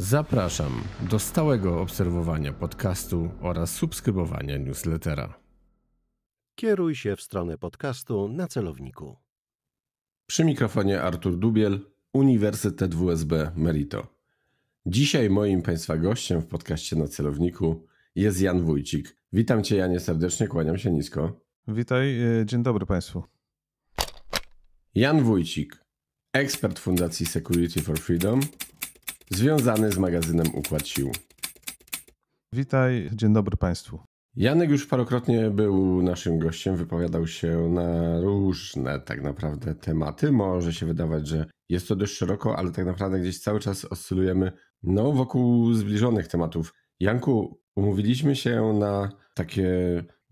Zapraszam do stałego obserwowania podcastu oraz subskrybowania newslettera. Kieruj się w stronę podcastu na celowniku. Przy mikrofonie Artur Dubiel, Uniwersytet WSB Merito. Dzisiaj moim Państwa gościem w podcaście na celowniku jest Jan Wójcik. Witam Cię Janie serdecznie, kłaniam się nisko. Witaj, e, dzień dobry Państwu. Jan Wójcik, ekspert Fundacji Security for Freedom, związany z magazynem Układ Sił. Witaj, dzień dobry Państwu. Janek już parokrotnie był naszym gościem, wypowiadał się na różne tak naprawdę tematy. Może się wydawać, że jest to dość szeroko, ale tak naprawdę gdzieś cały czas oscylujemy no, wokół zbliżonych tematów. Janku, umówiliśmy się na takie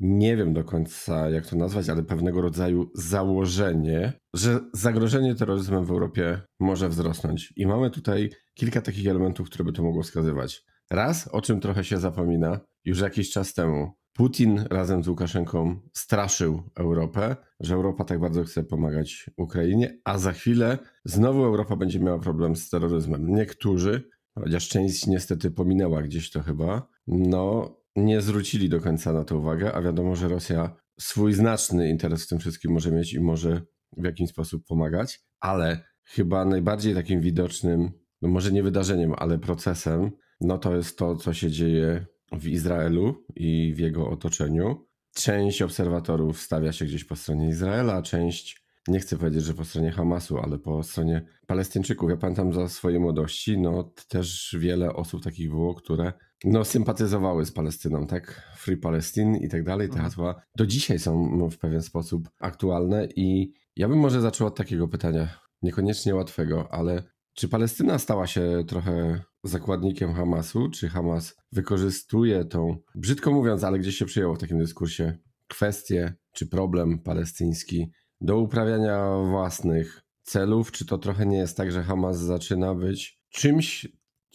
nie wiem do końca jak to nazwać, ale pewnego rodzaju założenie, że zagrożenie terroryzmem w Europie może wzrosnąć. I mamy tutaj kilka takich elementów, które by to mogło wskazywać. Raz, o czym trochę się zapomina, już jakiś czas temu Putin razem z Łukaszenką straszył Europę, że Europa tak bardzo chce pomagać Ukrainie, a za chwilę znowu Europa będzie miała problem z terroryzmem. Niektórzy, chociaż część niestety pominęła gdzieś to chyba, no nie zwrócili do końca na to uwagę, a wiadomo, że Rosja swój znaczny interes w tym wszystkim może mieć i może w jakiś sposób pomagać, ale chyba najbardziej takim widocznym, no może nie wydarzeniem, ale procesem, no to jest to, co się dzieje w Izraelu i w jego otoczeniu. Część obserwatorów stawia się gdzieś po stronie Izraela, część nie chcę powiedzieć, że po stronie Hamasu, ale po stronie Palestyńczyków. Ja pamiętam za swoje młodości, no też wiele osób takich było, które no, sympatyzowały z Palestyną, tak? Free Palestine i tak dalej. Te mhm. hasła do dzisiaj są no, w pewien sposób aktualne i ja bym może zaczął od takiego pytania, niekoniecznie łatwego, ale czy Palestyna stała się trochę zakładnikiem Hamasu? Czy Hamas wykorzystuje tą, brzydko mówiąc, ale gdzieś się przyjęło w takim dyskursie, kwestię czy problem palestyński do uprawiania własnych celów? Czy to trochę nie jest tak, że Hamas zaczyna być czymś,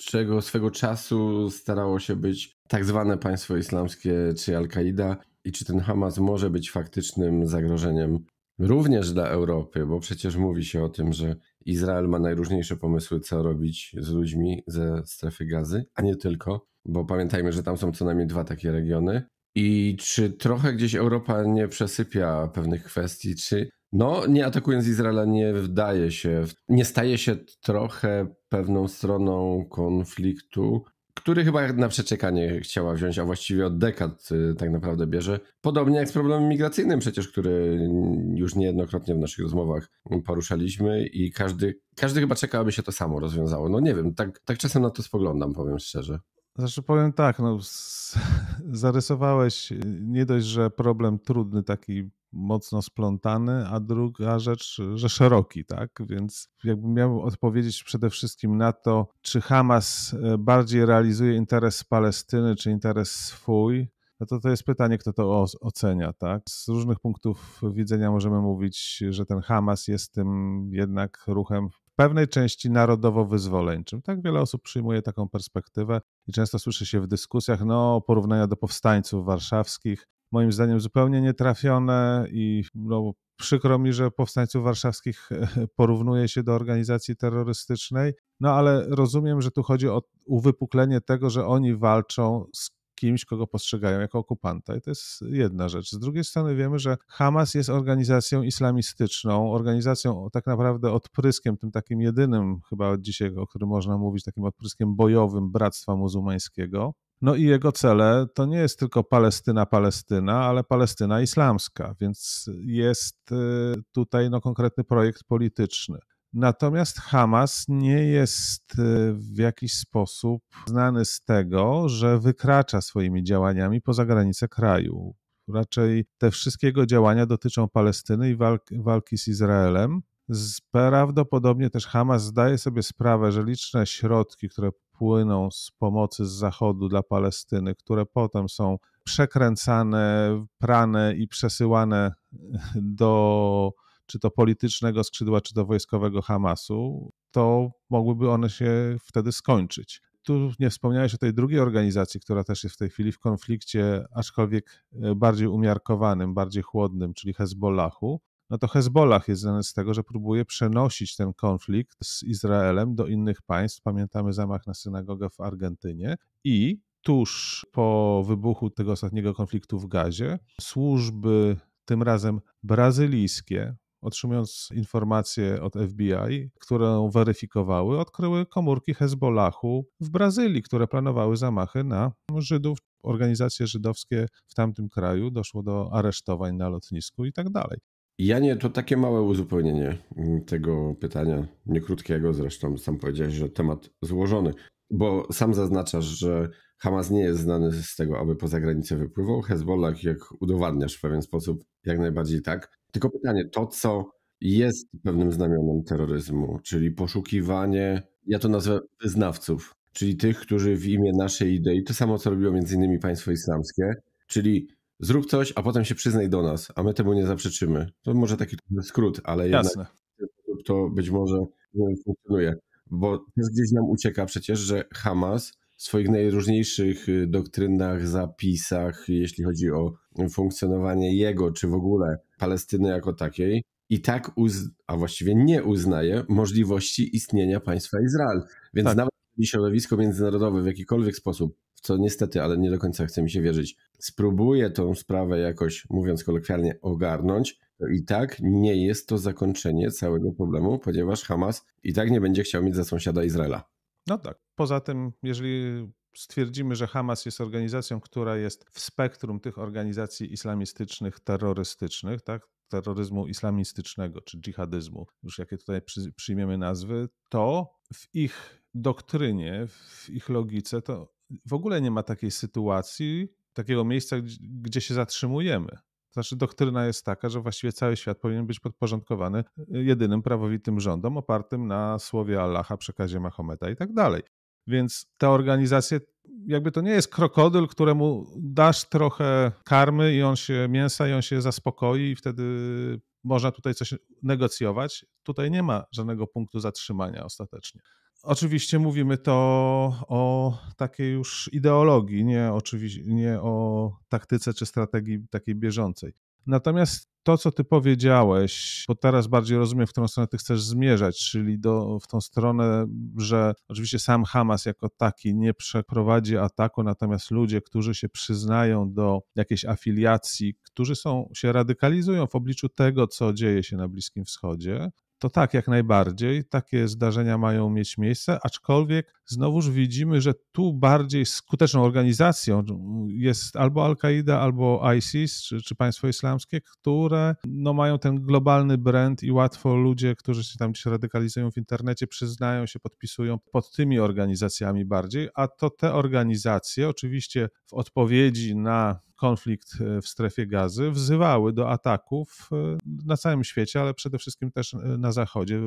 czego swego czasu starało się być tak zwane państwo islamskie czy Al-Kaida i czy ten Hamas może być faktycznym zagrożeniem również dla Europy, bo przecież mówi się o tym, że Izrael ma najróżniejsze pomysły, co robić z ludźmi ze strefy gazy, a nie tylko, bo pamiętajmy, że tam są co najmniej dwa takie regiony. I czy trochę gdzieś Europa nie przesypia pewnych kwestii, czy no, nie atakując Izraela, nie wdaje się, nie staje się trochę pewną stroną konfliktu, który chyba na przeczekanie chciała wziąć, a właściwie od dekad y, tak naprawdę bierze. Podobnie jak z problemem migracyjnym przecież, który już niejednokrotnie w naszych rozmowach poruszaliśmy i każdy, każdy chyba czeka, aby się to samo rozwiązało. No nie wiem, tak, tak czasem na to spoglądam, powiem szczerze. Znaczy powiem tak, no, zarysowałeś y, nie dość, że problem trudny, taki mocno splątany, a druga rzecz, że szeroki, tak? Więc jakbym miał odpowiedzieć przede wszystkim na to, czy Hamas e, bardziej realizuje interes Palestyny, czy interes swój, no to to jest pytanie, kto to ocenia, tak? Z różnych punktów widzenia możemy mówić, że ten Hamas jest tym jednak ruchem w pewnej części narodowo-wyzwoleńczym. Tak wiele osób przyjmuje taką perspektywę i często słyszy się w dyskusjach no, porównania do powstańców warszawskich, moim zdaniem zupełnie nietrafione i no, przykro mi, że powstańców warszawskich porównuje się do organizacji terrorystycznej, no ale rozumiem, że tu chodzi o uwypuklenie tego, że oni walczą z kimś, kogo postrzegają jako okupanta. I to jest jedna rzecz. Z drugiej strony wiemy, że Hamas jest organizacją islamistyczną, organizacją tak naprawdę odpryskiem, tym takim jedynym chyba od dzisiaj, o którym można mówić, takim odpryskiem bojowym Bractwa Muzułmańskiego. No i jego cele to nie jest tylko Palestyna, Palestyna, ale Palestyna islamska, więc jest y, tutaj no, konkretny projekt polityczny. Natomiast Hamas nie jest y, w jakiś sposób znany z tego, że wykracza swoimi działaniami poza granice kraju. Raczej te wszystkie jego działania dotyczą Palestyny i walki z Izraelem, z, prawdopodobnie też Hamas zdaje sobie sprawę, że liczne środki, które płyną z pomocy z Zachodu dla Palestyny, które potem są przekręcane, prane i przesyłane do czy to politycznego skrzydła, czy do wojskowego Hamasu, to mogłyby one się wtedy skończyć. Tu nie wspomniałeś o tej drugiej organizacji, która też jest w tej chwili w konflikcie, aczkolwiek e, bardziej umiarkowanym, bardziej chłodnym, czyli Hezbollahu no to Hezbollah jest znany z tego, że próbuje przenosić ten konflikt z Izraelem do innych państw. Pamiętamy zamach na synagogę w Argentynie i tuż po wybuchu tego ostatniego konfliktu w Gazie służby, tym razem brazylijskie, otrzymując informację od FBI, którą weryfikowały, odkryły komórki Hezbollahu w Brazylii, które planowały zamachy na Żydów. Organizacje żydowskie w tamtym kraju doszło do aresztowań na lotnisku i tak dalej. Ja nie, to takie małe uzupełnienie mm, tego pytania, niekrótkiego zresztą. Sam powiedziałeś, że temat złożony, bo sam zaznaczasz, że Hamas nie jest znany z tego, aby poza granicę wypływał. Hezbollah, jak udowadniasz w pewien sposób, jak najbardziej tak. Tylko pytanie, to co jest pewnym znamionem terroryzmu, czyli poszukiwanie, ja to nazwę wyznawców, czyli tych, którzy w imię naszej idei, to samo co robiło między innymi państwo islamskie, czyli zrób coś, a potem się przyznaj do nas, a my temu nie zaprzeczymy. To może taki skrót, ale Jasne. jednak to być może e, funkcjonuje. Bo też gdzieś nam ucieka przecież, że Hamas w swoich najróżniejszych e, doktrynach, zapisach, jeśli chodzi o funkcjonowanie jego, czy w ogóle Palestyny jako takiej, i tak, uz- a właściwie nie uznaje możliwości istnienia państwa Izrael. Więc tak. nawet środowisko międzynarodowe w jakikolwiek sposób co niestety, ale nie do końca chce mi się wierzyć, spróbuje tą sprawę jakoś, mówiąc kolokwialnie, ogarnąć, to i tak nie jest to zakończenie całego problemu, ponieważ Hamas i tak nie będzie chciał mieć za sąsiada Izraela. No tak. Poza tym, jeżeli stwierdzimy, że Hamas jest organizacją, która jest w spektrum tych organizacji islamistycznych, terrorystycznych, tak? terroryzmu islamistycznego czy dżihadyzmu, już jakie tutaj przyjmiemy nazwy, to w ich doktrynie, w ich logice, to w ogóle nie ma takiej sytuacji, takiego miejsca, gdzie się zatrzymujemy. Znaczy, doktryna jest taka, że właściwie cały świat powinien być podporządkowany y, jedynym prawowitym rządom opartym na słowie Allaha, przekazie Mahometa i tak dalej. Więc te organizacje, jakby to nie jest krokodyl, któremu dasz trochę karmy i on się mięsa i on się zaspokoi i wtedy można tutaj coś negocjować. Tutaj nie ma żadnego punktu zatrzymania ostatecznie. Oczywiście mówimy to o takiej już ideologii, nie, oczywiście, nie o taktyce czy strategii takiej bieżącej. Natomiast to, co ty powiedziałeś, bo teraz bardziej rozumiem, w którą stronę ty chcesz zmierzać, czyli do, w tą stronę, że oczywiście sam Hamas jako taki nie przeprowadzi ataku, natomiast ludzie, którzy się przyznają do jakiejś afiliacji, którzy są, się radykalizują w obliczu tego, co dzieje się na Bliskim Wschodzie, to tak, jak najbardziej. Takie zdarzenia mają mieć miejsce, aczkolwiek znowuż widzimy, że tu bardziej skuteczną organizacją jest albo al qaida albo ISIS, czy, czy państwo islamskie, które no, mają ten globalny brand i łatwo ludzie, którzy się tam gdzieś radykalizują w internecie, przyznają się, podpisują pod tymi organizacjami bardziej, a to te organizacje oczywiście w odpowiedzi na konflikt e, w strefie gazy, wzywały do ataków e, na całym świecie, ale przede wszystkim też e, na Zachodzie,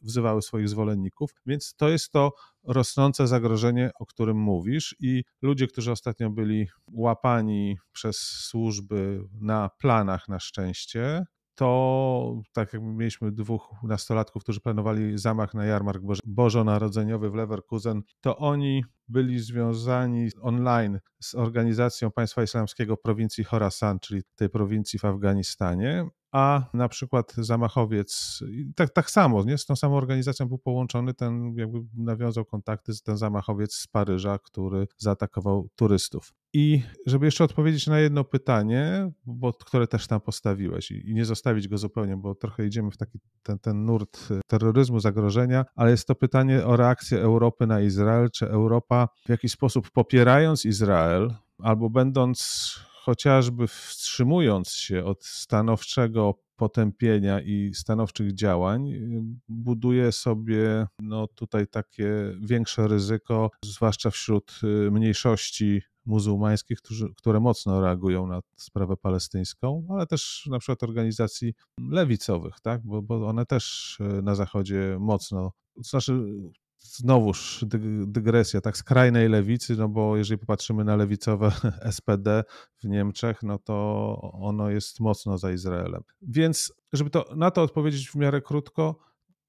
wzywały swoich zwolenników. Więc to jest to rosnące zagrożenie, o którym mówisz, i ludzie, którzy ostatnio byli łapani przez służby na planach, na szczęście, to tak jak mieliśmy dwóch nastolatków, którzy planowali zamach na jarmark bożonarodzeniowy w Leverkusen, to oni byli związani online z organizacją państwa islamskiego prowincji Khorasan, czyli tej prowincji w Afganistanie, a na przykład zamachowiec, tak, tak samo, nie? z tą samą organizacją był połączony, ten jakby nawiązał kontakty z ten zamachowiec z Paryża, który zaatakował turystów. I żeby jeszcze odpowiedzieć na jedno pytanie, bo, które też tam postawiłeś i, i nie zostawić go zupełnie, bo trochę idziemy w taki ten, ten nurt e, terroryzmu, zagrożenia, ale jest to pytanie o reakcję Europy na Izrael, czy Europa w jakiś sposób popierając Izrael albo będąc chociażby wstrzymując się od stanowczego potępienia i stanowczych działań, buduje sobie no, tutaj takie większe ryzyko, zwłaszcza wśród y, mniejszości muzułmańskich, którzy, które mocno reagują na sprawę palestyńską, ale też na przykład organizacji lewicowych, tak? bo, bo one też y, na Zachodzie mocno, to znaczy znowuż dygresja, tak skrajnej lewicy, no bo jeżeli popatrzymy na lewicowe SPD w Niemczech, no to ono jest mocno za Izraelem. Więc, żeby to, na to odpowiedzieć w miarę krótko,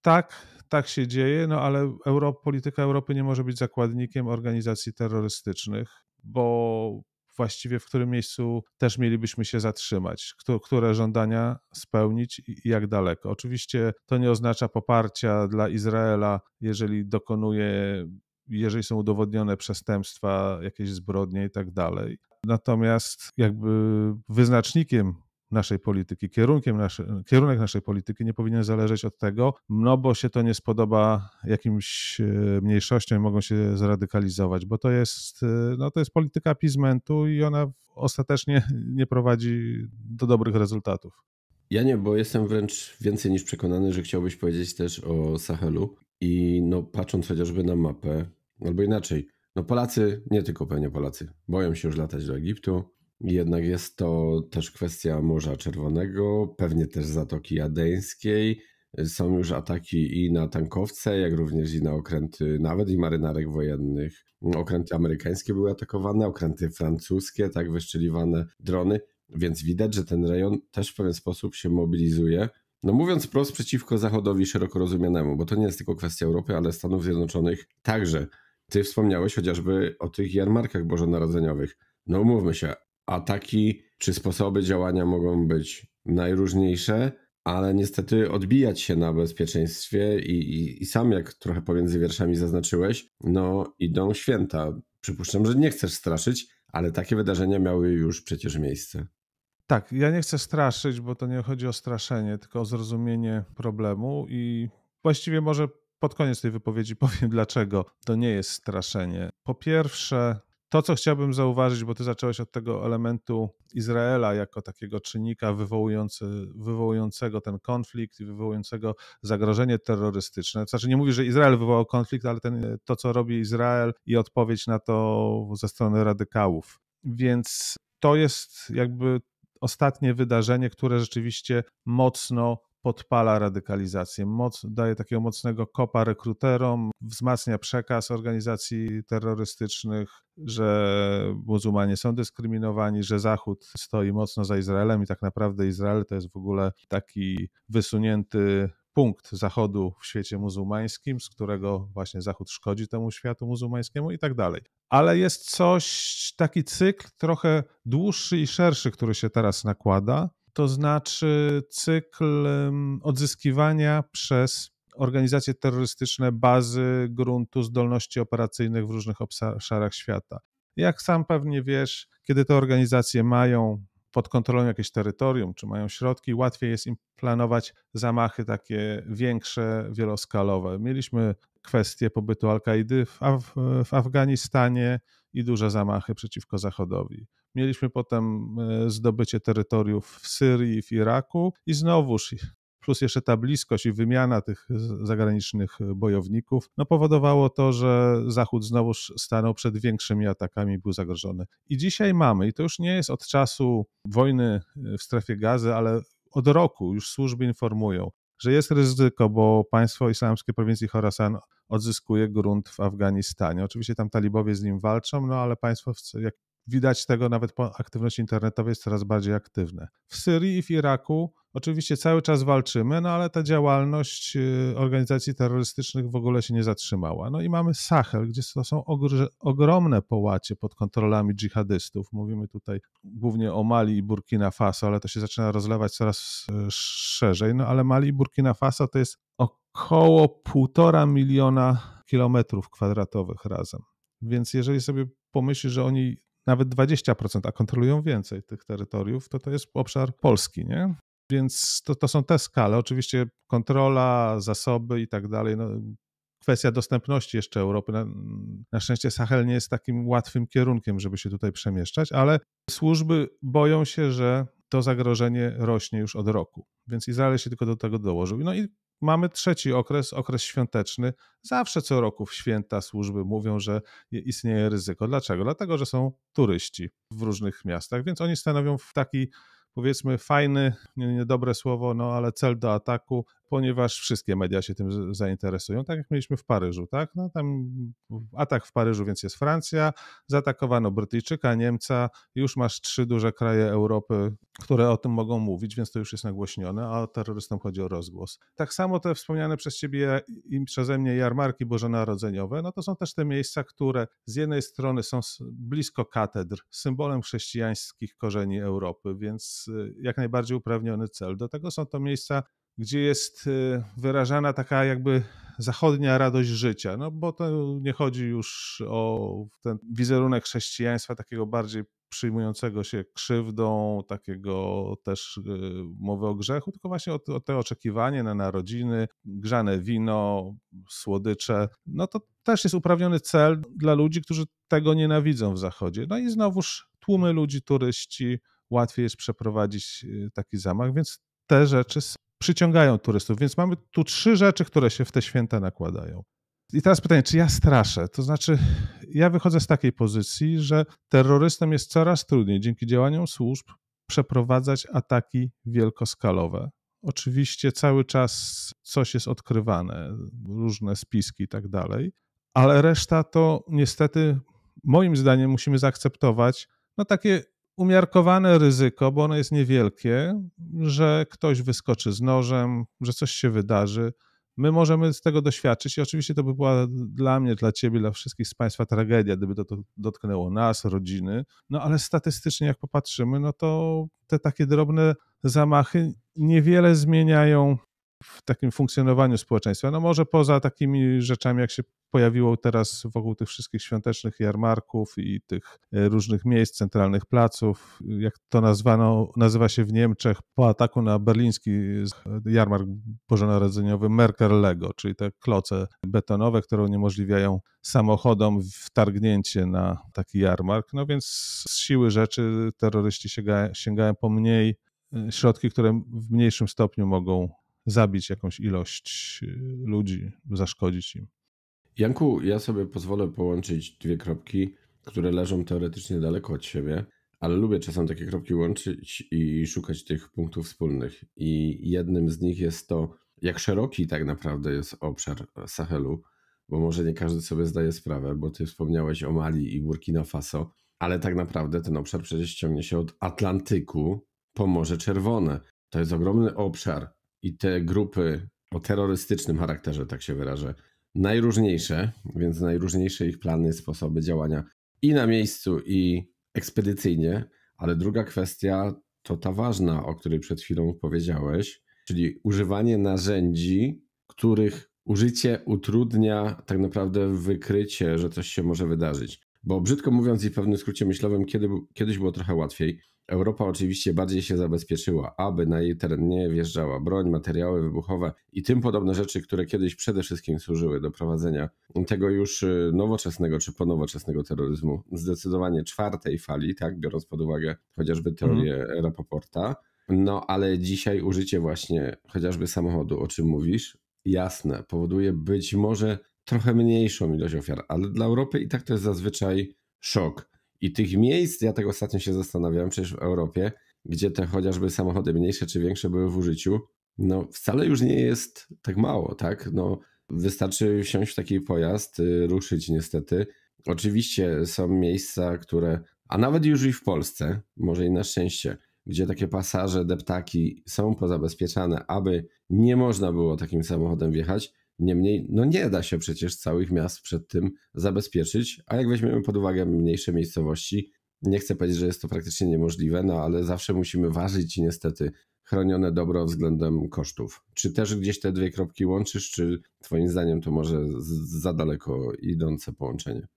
tak, tak się dzieje, no ale Europa polityka Europy nie może być zakładnikiem organizacji terrorystycznych, bo właściwie w którym miejscu też mielibyśmy się zatrzymać, które żądania spełnić i jak daleko. Oczywiście to nie oznacza poparcia dla Izraela, jeżeli dokonuje, jeżeli są udowodnione przestępstwa, jakieś zbrodnie i tak dalej. Natomiast jakby wyznacznikiem naszej polityki. Kierunkiem naszy, kierunek naszej polityki nie powinien zależeć od tego, no bo się to nie spodoba jakimś e, mniejszościom mogą się zradykalizować, bo to jest, e, no to jest polityka pizmentu i ona ostatecznie nie prowadzi do dobrych rezultatów. Ja nie, bo jestem wręcz więcej niż przekonany, że chciałbyś powiedzieć też o Sahelu i no patrząc chociażby na mapę, albo inaczej, no Polacy, nie tylko pewnie Polacy, boją się już latać do Egiptu, jednak jest to też kwestia Morza Czerwonego, pewnie też Zatoki Jadeńskiej. Są już ataki i na tankowce, jak również i na okręty, nawet i marynarek wojennych. Okręty amerykańskie były atakowane, okręty francuskie, tak wyszczeliwane drony, więc widać, że ten rejon też w pewien sposób się mobilizuje. No mówiąc wprost przeciwko Zachodowi szeroko rozumianemu, bo to nie jest tylko kwestia Europy, ale Stanów Zjednoczonych także. Ty wspomniałeś chociażby o tych jarmarkach bożonarodzeniowych. No umówmy się, ataki czy sposoby działania mogą być najróżniejsze, ale niestety odbijać się na bezpieczeństwie i, i, i, sam jak trochę pomiędzy wierszami zaznaczyłeś, no idą święta. Przypuszczam, że nie chcesz straszyć, ale takie wydarzenia miały już przecież miejsce. Tak, ja nie chcę straszyć, bo to nie chodzi o straszenie, tylko o zrozumienie problemu i właściwie może pod koniec tej wypowiedzi powiem, dlaczego to nie jest straszenie. Po pierwsze, to, co chciałbym zauważyć, bo ty zacząłeś od tego elementu Izraela jako takiego czynnika wywołujący, wywołującego ten konflikt i wywołującego zagrożenie terrorystyczne. Znaczy nie mówię, że Izrael wywołał konflikt, ale ten, to, co robi Izrael i odpowiedź na to ze strony radykałów. Więc to jest jakby ostatnie wydarzenie, które rzeczywiście mocno podpala radykalizację, moc, daje takiego mocnego kopa rekruterom, wzmacnia przekaz organizacji terrorystycznych, że muzułmanie są dyskryminowani, że Zachód stoi mocno za Izraelem i tak naprawdę Izrael to jest w ogóle taki wysunięty punkt Zachodu w świecie muzułmańskim, z którego właśnie Zachód szkodzi temu światu muzułmańskiemu i tak dalej. Ale jest coś, taki cykl trochę dłuższy i szerszy, który się teraz nakłada, to znaczy cykl odzyskiwania przez organizacje terrorystyczne bazy gruntu zdolności operacyjnych w różnych obszarach świata. Jak sam pewnie wiesz, kiedy te organizacje mają pod kontrolą jakieś terytorium, czy mają środki, łatwiej jest im planować zamachy takie większe, wieloskalowe. Mieliśmy kwestię pobytu Al-Kaidy w, Af w Afganistanie i duże zamachy przeciwko Zachodowi. Mieliśmy potem e, zdobycie terytoriów w Syrii, w Iraku i znowuż plus jeszcze ta bliskość i wymiana tych zagranicznych bojowników, no powodowało to, że Zachód znowuż stanął przed większymi atakami i był zagrożony. I dzisiaj mamy, i to już nie jest od czasu wojny e, w strefie gazy, ale od roku już służby informują, że jest ryzyko, bo państwo islamskie prowincji Khorasan odzyskuje grunt w Afganistanie. Oczywiście tam talibowie z nim walczą, no ale państwo w widać tego nawet po aktywności internetowej jest coraz bardziej aktywne. W Syrii i w Iraku oczywiście cały czas walczymy, no ale ta działalność y, organizacji terrorystycznych w ogóle się nie zatrzymała. No i mamy Sahel, gdzie to są ogromne połacie pod kontrolami dżihadystów. Mówimy tutaj głównie o Mali i Burkina Faso, ale to się zaczyna rozlewać coraz y, szerzej. No ale Mali i Burkina Faso to jest około półtora miliona kilometrów kwadratowych razem. Więc jeżeli sobie pomyślisz, że oni nawet 20%, a kontrolują więcej tych terytoriów, to to jest obszar Polski, nie? Więc to, to są te skale. Oczywiście kontrola, zasoby i tak dalej. No, kwestia dostępności jeszcze Europy. Na, na, szczęście Sahel nie jest takim łatwym kierunkiem, żeby się tutaj przemieszczać, ale służby boją się, że to zagrożenie rośnie już od roku. Więc Izrael się tylko do tego dołożył. No i mamy trzeci okres, okres świąteczny. Zawsze co roku w święta służby mówią, że istnieje ryzyko. Dlaczego? Dlatego, że są turyści w różnych miastach, więc oni stanowią w taki powiedzmy fajny, niedobre słowo, no ale cel do ataku, ponieważ wszystkie media się tym zainteresują, tak jak mieliśmy w Paryżu, tak? No, tam atak w Paryżu, więc jest Francja, zaatakowano Brytyjczyka, Niemca, już masz trzy duże kraje Europy, które o tym mogą mówić, więc to już jest nagłośnione, a terrorystom chodzi o rozgłos. Tak samo te wspomniane przez ciebie i przeze mnie jarmarki bożonarodzeniowe, no to są też te miejsca, które z jednej strony są blisko katedr, symbolem chrześcijańskich korzeni Europy, więc y, jak najbardziej uprawniony cel. Do tego są to miejsca gdzie jest y, wyrażana taka jakby zachodnia radość życia, no bo to nie chodzi już o ten wizerunek chrześcijaństwa takiego bardziej przyjmującego się krzywdą, takiego też y, mowy o grzechu, tylko właśnie o, te oczekiwanie na narodziny, grzane wino, słodycze. No to też jest uprawniony cel dla ludzi, którzy tego nienawidzą w Zachodzie. No i znowuż tłumy ludzi, turyści, łatwiej jest przeprowadzić y, taki zamach, więc te rzeczy przyciągają turystów. Więc mamy tu trzy rzeczy, które się w te święta nakładają. I teraz pytanie, czy ja straszę? To znaczy, ja wychodzę z takiej pozycji, że terrorystom jest coraz trudniej dzięki działaniom służb przeprowadzać ataki wielkoskalowe. Oczywiście cały czas coś jest odkrywane, różne spiski i tak dalej, ale reszta to niestety, moim zdaniem, musimy zaakceptować no takie umiarkowane ryzyko, bo ono jest niewielkie, że ktoś wyskoczy z nożem, że coś się wydarzy. My możemy z tego doświadczyć i oczywiście to by była dla mnie, dla ciebie, dla wszystkich z Państwa tragedia, gdyby to, to dotknęło nas, rodziny. No ale statystycznie, jak popatrzymy, no to te takie drobne zamachy niewiele zmieniają w takim funkcjonowaniu społeczeństwa. No może poza takimi rzeczami, jak się pojawiło teraz wokół tych wszystkich świątecznych jarmarków i tych e, różnych miejsc, centralnych placów, jak to nazwano, nazywa się w Niemczech po ataku na berliński e, jarmark bożonarodzeniowy Merkerlego, czyli te kloce betonowe, które uniemożliwiają samochodom wtargnięcie na taki jarmark. No więc z siły rzeczy terroryści sięgają, sięgają po mniej e, środki, które w mniejszym stopniu mogą zabić jakąś ilość y, ludzi, zaszkodzić im. Janku, ja sobie pozwolę połączyć dwie kropki, które leżą teoretycznie daleko od siebie, ale lubię czasem takie kropki łączyć i szukać tych punktów wspólnych. I jednym z nich jest to, jak szeroki tak naprawdę jest obszar Sahelu, bo może nie każdy sobie zdaje sprawę, bo ty wspomniałeś o Mali i Burkina Faso, ale tak naprawdę ten obszar przecież ciągnie się od Atlantyku po Morze Czerwone. To jest ogromny obszar, i te grupy o terrorystycznym charakterze, tak się wyrażę, najróżniejsze, więc najróżniejsze ich plany, sposoby działania i na miejscu, i ekspedycyjnie. Ale druga kwestia to ta ważna, o której przed chwilą powiedziałeś, czyli używanie narzędzi, których użycie utrudnia tak naprawdę wykrycie, że coś się może wydarzyć. Bo brzydko mówiąc i w pewnym skrócie myślowym, kiedy, kiedyś było trochę łatwiej. Europa oczywiście bardziej się zabezpieczyła, aby na jej teren nie wjeżdżała broń, materiały wybuchowe i tym podobne rzeczy, które kiedyś przede wszystkim służyły do prowadzenia tego już y, nowoczesnego czy ponowoczesnego terroryzmu, zdecydowanie czwartej fali, tak, biorąc pod uwagę chociażby teorię mhm. Rapoporta. No, ale dzisiaj użycie właśnie chociażby samochodu, o czym mówisz, jasne, powoduje być może trochę mniejszą ilość ofiar, ale dla Europy i tak to jest zazwyczaj szok. I tych miejsc, ja tak ostatnio się zastanawiałem, przecież w Europie, gdzie te chociażby samochody mniejsze czy większe były w użyciu, no wcale już nie jest tak mało, tak? No wystarczy wsiąść w taki pojazd, y, ruszyć niestety. Oczywiście są miejsca, które, a nawet już i w Polsce, może i na szczęście, gdzie takie pasaże, deptaki są pozabezpieczane, aby nie można było takim samochodem wjechać, Niemniej, no nie da się przecież całych miast przed tym zabezpieczyć, a jak weźmiemy pod uwagę mniejsze miejscowości, nie chcę powiedzieć, że jest to praktycznie niemożliwe, no ale zawsze musimy ważyć niestety chronione dobro względem kosztów. Czy też gdzieś te dwie kropki łączysz, czy twoim zdaniem to może za daleko idące połączenie?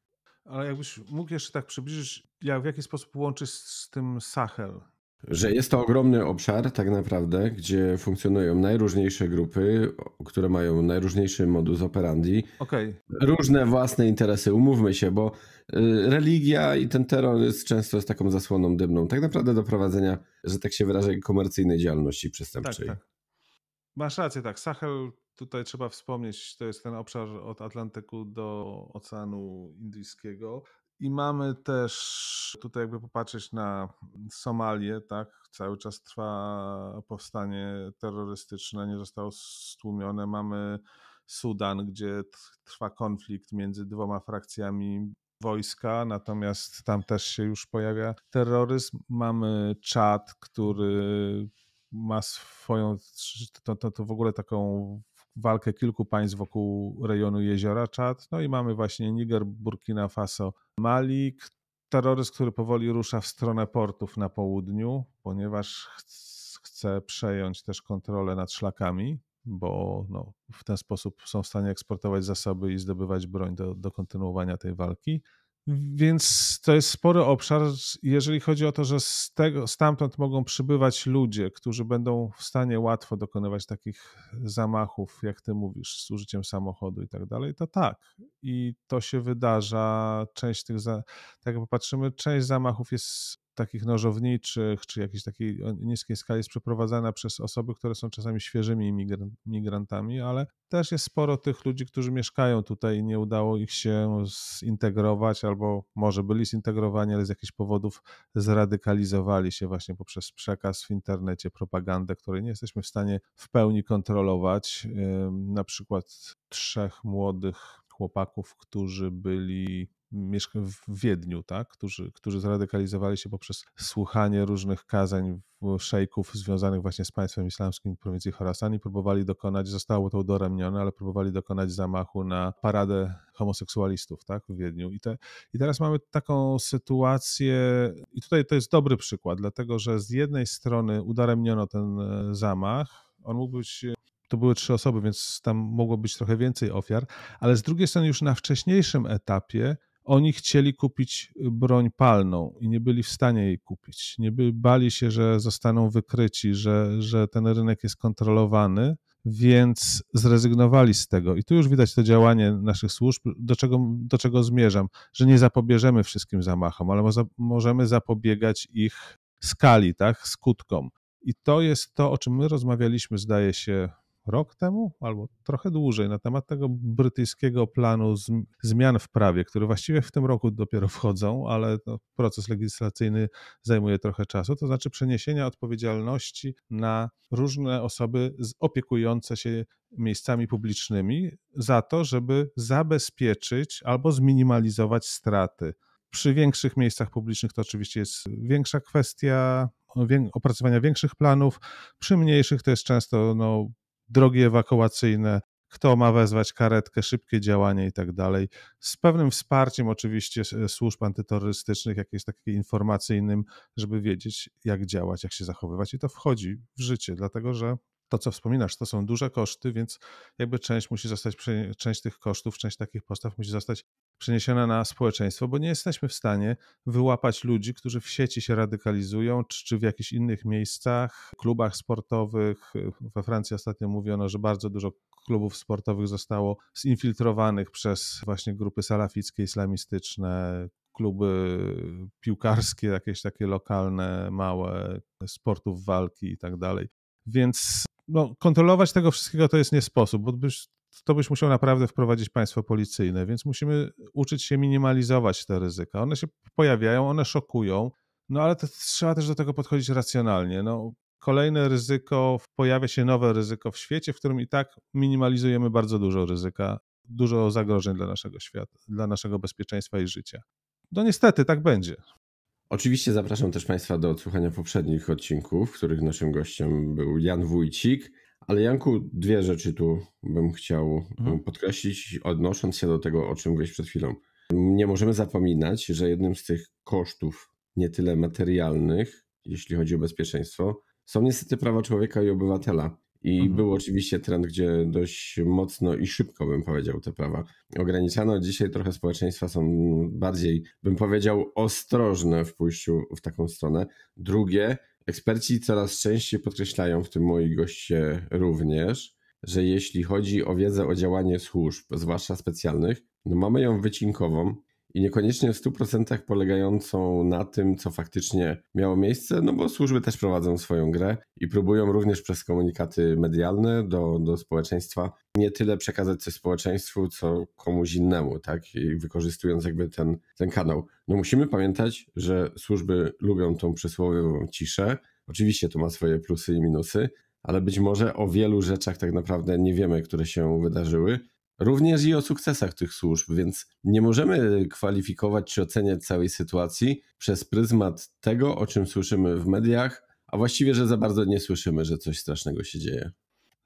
Ale jakbyś mógł jeszcze tak przybliżyć, jak, w jaki sposób łączysz z tym Sahel? że jest to ogromny obszar, tak naprawdę, gdzie funkcjonują najróżniejsze grupy, które mają najróżniejszy modus operandi, okay. różne własne interesy, umówmy się, bo y, religia i ten jest często jest taką zasłoną dymną, tak naprawdę do prowadzenia, że tak się wyrażę, komercyjnej działalności przestępczej. Tak, tak. Masz rację, tak. Sahel tutaj trzeba wspomnieć, to jest ten obszar od Atlantyku do Oceanu Indyjskiego. I mamy też, tutaj jakby popatrzeć na Somalię, tak, cały czas trwa powstanie terrorystyczne, nie zostało stłumione. Mamy Sudan, gdzie trwa konflikt między dwoma frakcjami wojska, natomiast tam też się już pojawia terroryzm. Mamy Czad, który ma swoją, to, to, to w ogóle taką walkę kilku państw wokół rejonu jeziora Czad. No i mamy właśnie Niger, Burkina Faso, Mali. Terroryzm, który powoli rusza w stronę portów na południu, ponieważ chce przejąć też kontrolę nad szlakami, bo no, w ten sposób są w stanie eksportować zasoby i zdobywać broń do, do kontynuowania tej walki. Więc to jest spory obszar, jeżeli chodzi o to, że z tego, stamtąd mogą przybywać ludzie, którzy będą w stanie łatwo dokonywać takich zamachów, jak ty mówisz, z użyciem samochodu i tak dalej, to tak. I to się wydarza, część tych, za... tak jak popatrzymy, część zamachów jest takich nożowniczych czy jakiejś takiej e, niskiej skali jest przeprowadzana przez osoby, które są czasami świeżymi imigrantami, ale też jest sporo tych ludzi, którzy mieszkają tutaj i nie udało ich się zintegrować, albo może byli zintegrowani, ale z jakichś powodów zradykalizowali się właśnie poprzez przekaz w internecie, propagandę, której nie jesteśmy w stanie w pełni kontrolować. Na przykład trzech młodych chłopaków, którzy byli w Wiedniu, tak? którzy, którzy zradykalizowali się poprzez słuchanie różnych kazań szejków związanych właśnie z państwem islamskim w prowincji Chorasan i próbowali dokonać, zostało to udoremnione, ale próbowali dokonać zamachu na paradę homoseksualistów tak, w Wiedniu. I, te, I teraz mamy taką sytuację, i tutaj to jest dobry przykład, dlatego że z jednej strony udaremniono ten e, zamach, on mógł być to były trzy osoby, więc tam mogło być trochę więcej ofiar, ale z drugiej strony już na wcześniejszym etapie oni chcieli kupić y, broń palną i nie byli w stanie jej kupić. Nie by, bali się, że zostaną wykryci, że, że ten rynek jest kontrolowany, więc zrezygnowali z tego. I tu już widać to działanie naszych służb, do czego, do czego zmierzam, że nie zapobierzemy wszystkim zamachom, ale moza, możemy zapobiegać ich skali, tak, skutkom. I to jest to, o czym my rozmawialiśmy, zdaje się, rok temu, albo trochę dłużej, na temat tego brytyjskiego planu zmian w prawie, które właściwie w tym roku dopiero wchodzą, ale no, proces legislacyjny zajmuje trochę czasu, to znaczy przeniesienia odpowiedzialności na różne osoby opiekujące się miejscami publicznymi za to, żeby zabezpieczyć albo zminimalizować straty. Przy większych miejscach publicznych to oczywiście jest większa kwestia opracowania większych planów. Przy mniejszych to jest często no, drogi ewakuacyjne, kto ma wezwać karetkę, szybkie działanie i tak dalej. Z pewnym wsparciem oczywiście e, służb antyterrorystycznych, jakieś takie informacyjnym, żeby wiedzieć, jak działać, jak się zachowywać i to wchodzi w życie, dlatego że to, co wspominasz, to są duże koszty, więc jakby część musi zostać, część tych kosztów, część takich postaw musi zostać przeniesiona na społeczeństwo, bo nie jesteśmy w stanie wyłapać ludzi, którzy w sieci się radykalizują, czy, czy w jakichś innych miejscach, klubach sportowych. We Francji ostatnio mówiono, że bardzo dużo klubów sportowych zostało zinfiltrowanych przez właśnie grupy salafickie, islamistyczne, kluby piłkarskie, jakieś takie lokalne, małe, sportów walki i tak dalej. Więc no, kontrolować tego wszystkiego to jest nie sposób, bo to byś musiał naprawdę wprowadzić państwo policyjne, więc musimy uczyć się minimalizować te ryzyka. One się pojawiają, one szokują, no ale trzeba też do tego podchodzić racjonalnie. No, kolejne ryzyko, pojawia się nowe ryzyko w świecie, w którym i tak minimalizujemy bardzo dużo ryzyka, dużo zagrożeń dla naszego świata, dla naszego bezpieczeństwa i życia. No niestety tak będzie. Oczywiście zapraszam też Państwa do odsłuchania poprzednich odcinków, w których naszym gościem był Jan Wójcik. Ale Janku, dwie rzeczy tu bym chciał mhm. Y, podkreślić, odnosząc się do tego, o czym mówiłeś przed chwilą. Nie możemy zapominać, że jednym z tych kosztów, nie tyle materialnych, jeśli chodzi o bezpieczeństwo, są niestety prawa człowieka i obywatela. I mhm. był oczywiście trend, gdzie dość mocno i szybko, bym powiedział, te prawa ograniczano. Dzisiaj trochę społeczeństwa są bardziej, bym powiedział, ostrożne w pójściu w taką stronę. Drugie, Eksperci coraz częściej podkreślają, w tym moi goście również, że jeśli chodzi o wiedzę o działanie służb, zwłaszcza specjalnych, no mamy ją wycinkową, i niekoniecznie w 100% polegającą na tym, co faktycznie miało miejsce, no bo służby też prowadzą swoją grę i próbują również przez komunikaty medialne do, do społeczeństwa nie tyle przekazać coś społeczeństwu, co komuś innemu, tak? I wykorzystując jakby ten, ten kanał. No musimy pamiętać, że służby lubią tą przysłowiową ciszę. Oczywiście to ma swoje plusy i minusy, ale być może o wielu rzeczach tak naprawdę nie wiemy, które się wydarzyły Również i o sukcesach tych służb, więc nie możemy kwalifikować czy oceniać całej sytuacji przez pryzmat tego, o czym słyszymy w mediach, a właściwie, że za bardzo nie słyszymy, że coś strasznego się dzieje.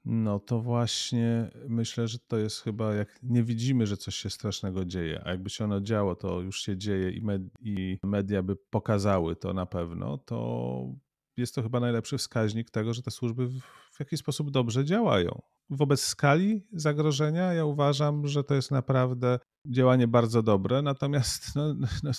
No to właśnie myślę, że to jest chyba, jak nie widzimy, że coś się strasznego dzieje, a jakby się ono działo, to już się dzieje i, med i media by pokazały to na pewno, to jest to chyba najlepszy wskaźnik tego, że te służby w, jakiś sposób dobrze działają. Wobec skali zagrożenia ja uważam, że to jest naprawdę działanie bardzo dobre, natomiast no, no, no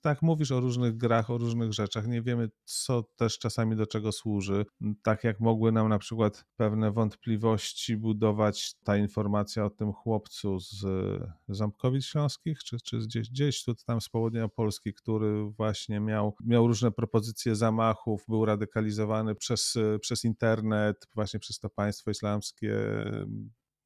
tak mówisz o różnych grach, o różnych rzeczach. Nie wiemy, co też czasami do czego służy. Mm, tak jak mogły nam na przykład pewne wątpliwości budować ta informacja o tym chłopcu z y, Ząbkowic Śląskich, czy, czy gdzieś, gdzieś tu tam z południa Polski, który właśnie miał, miał różne propozycje zamachów, był radykalizowany przez, y, przez internet, właśnie przez to państwo islamskie,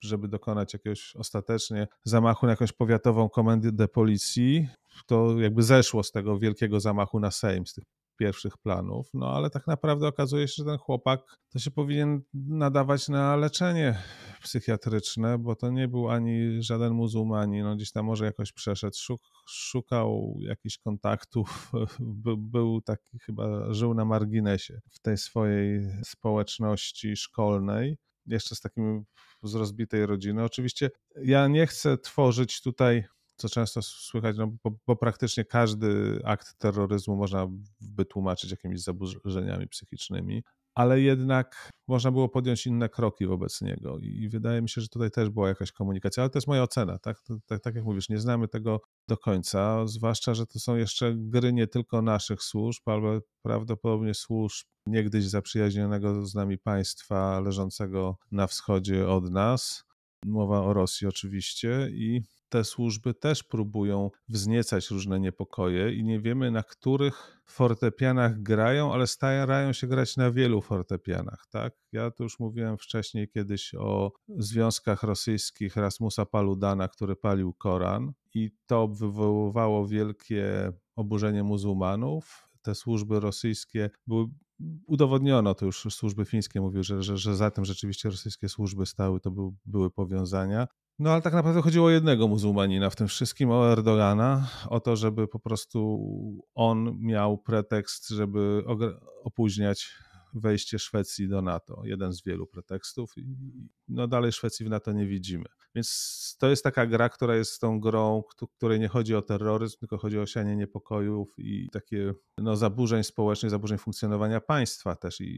żeby dokonać jakiegoś ostatecznie zamachu na jakąś powiatową komendę policji. To jakby zeszło z tego wielkiego zamachu na Sejm, z tych pierwszych planów, no ale tak naprawdę okazuje się, że ten chłopak to się powinien nadawać na leczenie psychiatryczne, bo to nie był ani żaden muzułmanin, no gdzieś tam może jakoś przeszedł, szukał jakichś kontaktów, By, był taki chyba, żył na marginesie w tej swojej społeczności szkolnej, jeszcze z takim z rozbitej rodziny. Oczywiście ja nie chcę tworzyć tutaj, co często słychać, no, bo, bo praktycznie każdy akt terroryzmu można by tłumaczyć jakimiś zaburzeniami psychicznymi, ale jednak można było podjąć inne kroki wobec niego. I wydaje mi się, że tutaj też była jakaś komunikacja, ale to jest moja ocena, tak? tak, tak jak mówisz, nie znamy tego do końca, zwłaszcza, że to są jeszcze gry nie tylko naszych służb, ale prawdopodobnie służb niegdyś zaprzyjaźnionego z nami państwa leżącego na wschodzie od nas. Mowa o Rosji oczywiście i te służby też próbują wzniecać różne niepokoje i nie wiemy, na których fortepianach grają, ale starają się grać na wielu fortepianach. Tak? Ja tu już mówiłem wcześniej kiedyś o związkach rosyjskich Rasmusa Paludana, który palił Koran i to wywoływało wielkie oburzenie muzułmanów. Te służby rosyjskie były udowodniono to już służby fińskie mówiły, że, że, że za tym rzeczywiście rosyjskie służby stały, to był, były powiązania. No ale tak naprawdę chodziło o jednego muzułmanina w tym wszystkim, o Erdogana, o to, żeby po prostu on miał pretekst, żeby opóźniać wejście Szwecji do NATO. Jeden z wielu pretekstów. I no dalej Szwecji w NATO nie widzimy. Więc to jest taka gra, która jest tą grą, której nie chodzi o terroryzm, tylko chodzi o sianie niepokojów i takie no, zaburzeń społecznych, zaburzeń funkcjonowania państwa też i,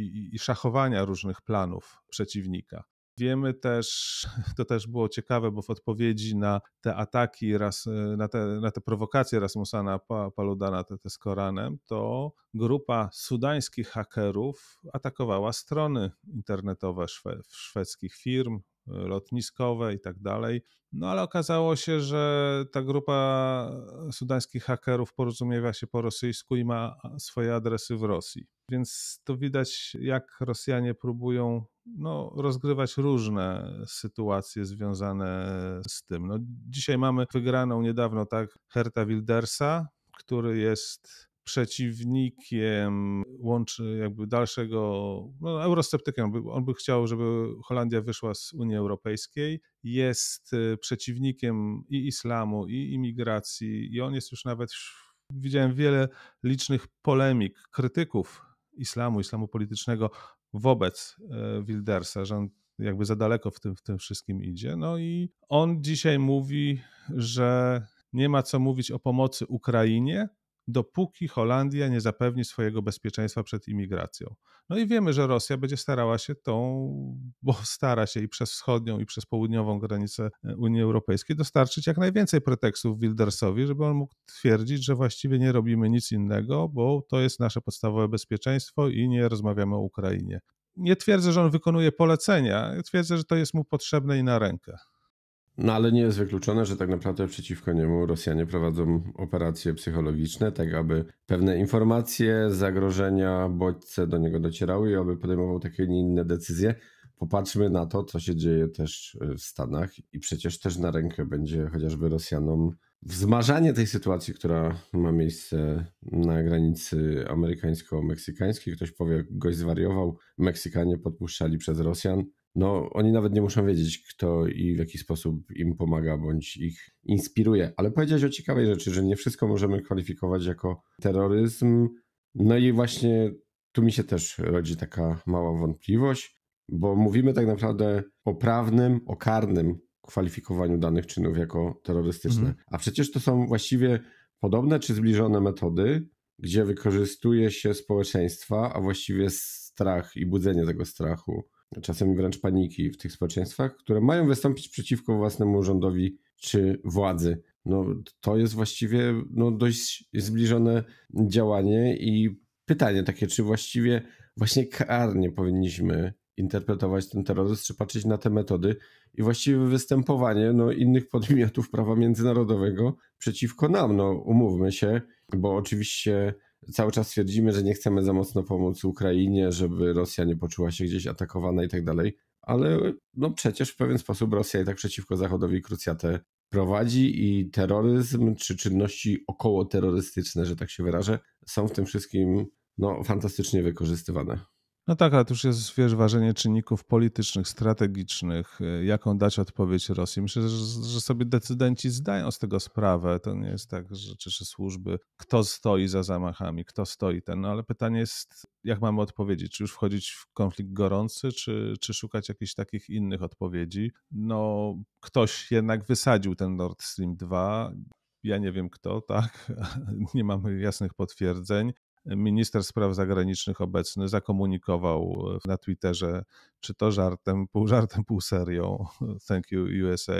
i, i szachowania różnych planów przeciwnika. Wiemy też, to też było ciekawe, bo w odpowiedzi na te ataki, raz, e, na, te, na te prowokacje Rasmusana Paludana, te, te z Koranem, to grupa sudańskich hakerów atakowała strony internetowe szwe, szwedzkich firm, e, lotniskowe i tak dalej. No ale okazało się, że ta grupa sudańskich hakerów porozumiewa się po rosyjsku i ma swoje adresy w Rosji. Więc to widać, jak Rosjanie próbują no, rozgrywać różne sytuacje związane z tym. No, dzisiaj mamy wygraną niedawno tak Herta Wildersa, który jest przeciwnikiem łączy jakby dalszego, no eurosceptykiem, on by chciał, żeby Holandia wyszła z Unii Europejskiej, jest y, przeciwnikiem i islamu, i imigracji i on jest już nawet, widziałem wiele licznych polemik, krytyków islamu, islamu politycznego wobec e, Wildersa, że on jakby za daleko w tym, w tym wszystkim idzie. No i on dzisiaj mówi, że nie ma co mówić o pomocy Ukrainie, dopóki Holandia nie zapewni swojego bezpieczeństwa przed imigracją. No i wiemy, że Rosja będzie starała się tą, bo stara się i przez wschodnią, i przez południową granicę e, Unii Europejskiej dostarczyć jak najwięcej pretekstów Wildersowi, żeby on mógł twierdzić, że właściwie nie robimy nic innego, bo to jest nasze podstawowe bezpieczeństwo i nie rozmawiamy o Ukrainie. Nie twierdzę, że on wykonuje polecenia, twierdzę, że to jest mu potrzebne i na rękę. No ale nie jest wykluczone, że tak naprawdę przeciwko niemu Rosjanie prowadzą operacje psychologiczne, tak aby pewne informacje, zagrożenia bodźce do niego docierały i aby podejmował takie, nie inne decyzje. Popatrzmy na to, co się dzieje też e, w Stanach i przecież też na rękę będzie chociażby Rosjanom wzmażanie tej sytuacji, która ma miejsce na granicy amerykańsko-meksykańskiej. Ktoś powie, gość zwariował, Meksykanie podpuszczali przez Rosjan no oni nawet nie muszą wiedzieć, kto i w jaki sposób im pomaga bądź ich inspiruje. Ale powiedziałeś o ciekawej rzeczy, że nie wszystko możemy kwalifikować jako terroryzm. No i właśnie tu mi się też rodzi taka mała wątpliwość, bo mówimy tak naprawdę o prawnym, o karnym kwalifikowaniu danych czynów jako terrorystyczne. Mhm. A przecież to są właściwie podobne czy zbliżone metody, gdzie wykorzystuje się społeczeństwa, a właściwie strach i budzenie tego strachu czasem wręcz paniki w tych społeczeństwach, które mają wystąpić przeciwko własnemu rządowi czy władzy. No, to jest właściwie no, dość zbliżone działanie i pytanie takie, czy właściwie właśnie karnie powinniśmy interpretować ten terroryzm, czy patrzeć na te metody i właściwe występowanie no, innych podmiotów prawa międzynarodowego przeciwko nam. No, umówmy się, bo oczywiście cały czas twierdzimy, że nie chcemy za mocno pomóc Ukrainie, żeby Rosja nie poczuła się gdzieś atakowana i tak dalej, ale no przecież w pewien sposób Rosja i tak przeciwko Zachodowi krucjatę prowadzi i terroryzm czy czynności terrorystyczne, że tak się wyrażę, są w tym wszystkim no, fantastycznie wykorzystywane. No tak, ale tu już jest, wiesz, ważenie czynników politycznych, strategicznych, y, jaką dać odpowiedź Rosji. Myślę, że, że sobie decydenci zdają z tego sprawę. To nie jest tak, że czy, czy służby, kto stoi za zamachami, kto stoi ten, no ale pytanie jest, jak mamy odpowiedzieć? Czy już wchodzić w konflikt gorący, czy, czy szukać jakichś takich innych odpowiedzi? No, ktoś jednak wysadził ten Nord Stream 2 ja nie wiem kto, tak, nie mamy jasnych potwierdzeń minister spraw zagranicznych obecny zakomunikował e, na Twitterze, czy to żartem, pół żartem, pół serią, thank you USA,